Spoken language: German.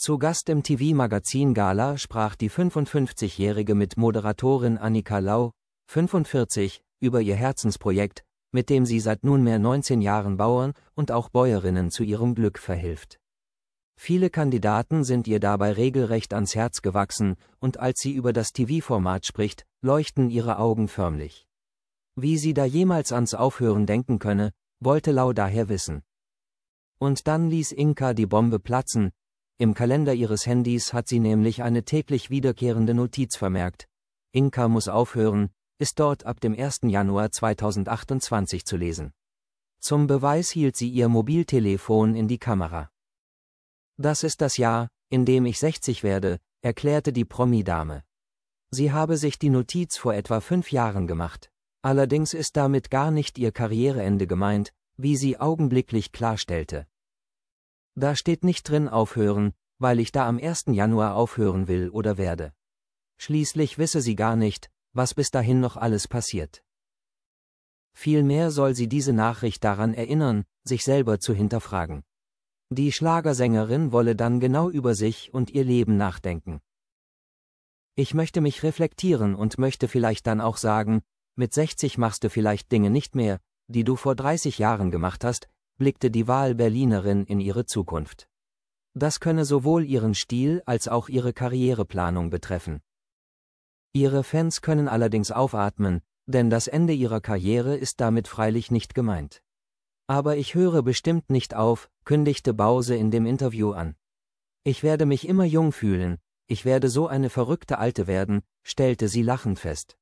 Zu Gast im TV-Magazin Gala sprach die 55-Jährige mit Moderatorin Annika Lau, 45, über ihr Herzensprojekt, mit dem sie seit nunmehr 19 Jahren Bauern und auch Bäuerinnen zu ihrem Glück verhilft. Viele Kandidaten sind ihr dabei regelrecht ans Herz gewachsen, und als sie über das TV-Format spricht, leuchten ihre Augen förmlich. Wie sie da jemals ans Aufhören denken könne, wollte Lau daher wissen. Und dann ließ Inka die Bombe platzen, im Kalender ihres Handys hat sie nämlich eine täglich wiederkehrende Notiz vermerkt. Inka muss aufhören, ist dort ab dem 1. Januar 2028 zu lesen. Zum Beweis hielt sie ihr Mobiltelefon in die Kamera. Das ist das Jahr, in dem ich 60 werde, erklärte die Promi-Dame. Sie habe sich die Notiz vor etwa fünf Jahren gemacht. Allerdings ist damit gar nicht ihr Karriereende gemeint, wie sie augenblicklich klarstellte. Da steht nicht drin aufhören, weil ich da am 1. Januar aufhören will oder werde. Schließlich wisse sie gar nicht, was bis dahin noch alles passiert. Vielmehr soll sie diese Nachricht daran erinnern, sich selber zu hinterfragen. Die Schlagersängerin wolle dann genau über sich und ihr Leben nachdenken. Ich möchte mich reflektieren und möchte vielleicht dann auch sagen, mit 60 machst du vielleicht Dinge nicht mehr, die du vor 30 Jahren gemacht hast, blickte die Wahl-Berlinerin in ihre Zukunft. Das könne sowohl ihren Stil als auch ihre Karriereplanung betreffen. Ihre Fans können allerdings aufatmen, denn das Ende ihrer Karriere ist damit freilich nicht gemeint. Aber ich höre bestimmt nicht auf, kündigte Bause in dem Interview an. Ich werde mich immer jung fühlen, ich werde so eine verrückte Alte werden, stellte sie lachend fest.